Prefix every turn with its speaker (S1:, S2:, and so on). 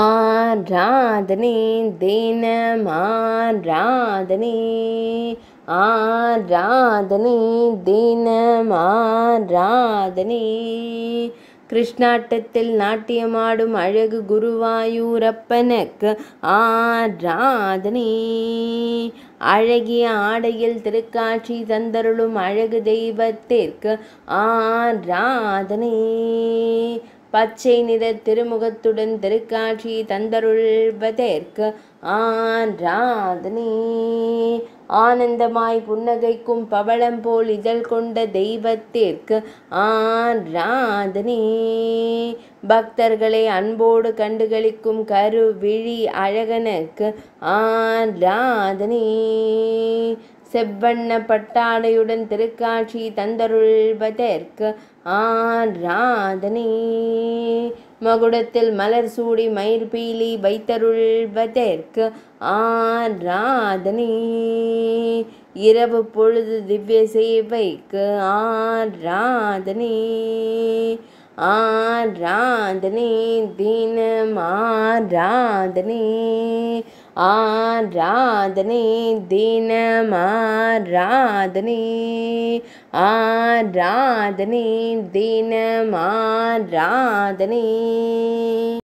S1: ஆராதனே தினம் ஆராதனே ஆராதனே கிருஷ்ணாட்டத்தில் நாட்டியமாடும் அழகு குருவாயூரப்பனுக்கு ஆராதனே அழகிய ஆடையில் திருக்காட்சி தந்தருளும் அழகு தெய்வத்திற்கு ஆராதனே பச்சை நிற திருமுகத்துடன் திருக்காட்சி தந்தருள்வதற்கு ஆன்றாதனே ஆனந்தமாய் புன்னகைக்கும் பவளம் போல் இதழ் கொண்ட தெய்வத்திற்கு ஆராதனே பக்தர்களை அன்போடு கண்டுகளிக்கும் கருவிழி அழகனுக்கு ஆராதனே செவ்வண்ண பட்டாடையுடன் திருக்காட்சி தந்தருள்வதற்கு ஆராதனே மகுடத்தில் மலர் சூடி மயிர் பீலி வைத்தருள்வதற்கு ஆராதனே இரவு பொழுது திவ்ய சேவைக்கு ஆராதனே ஆராதனே தினம் ஆராதனே आ राधनी दीन मा राधनी आधनी